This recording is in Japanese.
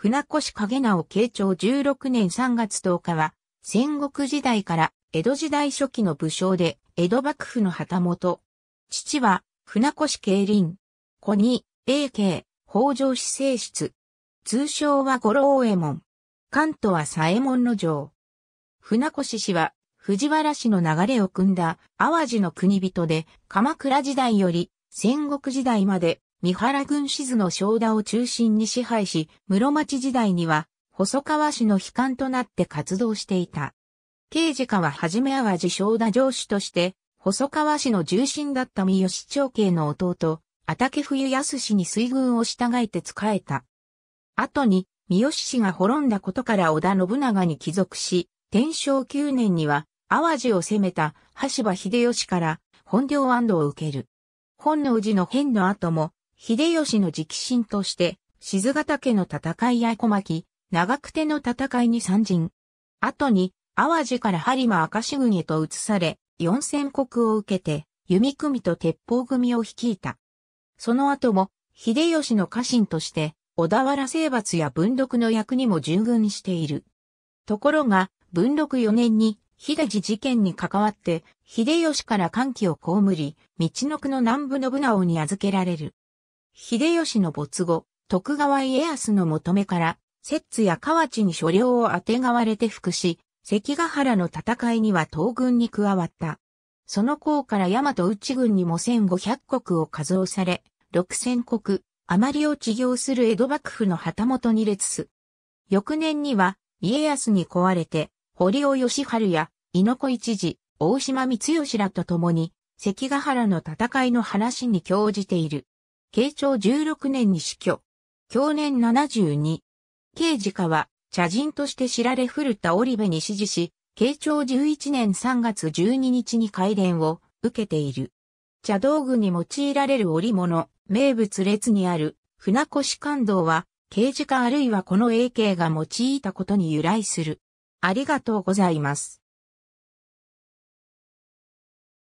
船越影直慶長16年3月10日は、戦国時代から江戸時代初期の武将で、江戸幕府の旗本。父は、船越慶林。子に、永慶、北条氏正室。通称は五郎右衛門。関東は左衛門の城。船越氏は、藤原氏の流れを組んだ淡路の国人で、鎌倉時代より戦国時代まで三原軍志図の正田を中心に支配し、室町時代には、細川氏の悲観となって活動していた。刑事課ははじめ淡路正田城主として、細川氏の重臣だった三好長慶の弟、畑冬康氏に水軍を従えて仕えた。後に、三好氏が滅んだことから織田信長に帰属し、天正9年には、淡路を攻めた、羽柴秀吉から、本領安堵を受ける。本能寺の変の後も、秀吉の直進として、静ヶ岳の戦いや小牧、長久手の戦いに参陣。後に、淡路から播磨赤石軍へと移され、四千国を受けて、弓組と鉄砲組を率いた。その後も、秀吉の家臣として、小田原征伐や文禄の役にも従軍している。ところが、文禄4年に、秀治事件に関わって、秀吉から歓喜をこむり、道の区の南部信直に預けられる。秀吉の没後、徳川家康の求めから、摂津や河内に所領をあてがわれて服し、関ヶ原の戦いには東軍に加わった。その功から大和内軍にも1500国を加増され、6000国、余りを治療する江戸幕府の旗本に列す。翌年には、家康に壊れて、堀尾義春や、猪子一時、大島光義らと共に、関ヶ原の戦いの話に興じている。慶長16年に死去。去年72。慶治家は、茶人として知られ古田織部に指示し、慶長11年3月12日に改伝を受けている。茶道具に用いられる織物、名物列にある船越感動は、刑事家あるいはこの AK が用いたことに由来する。ありがとうございます。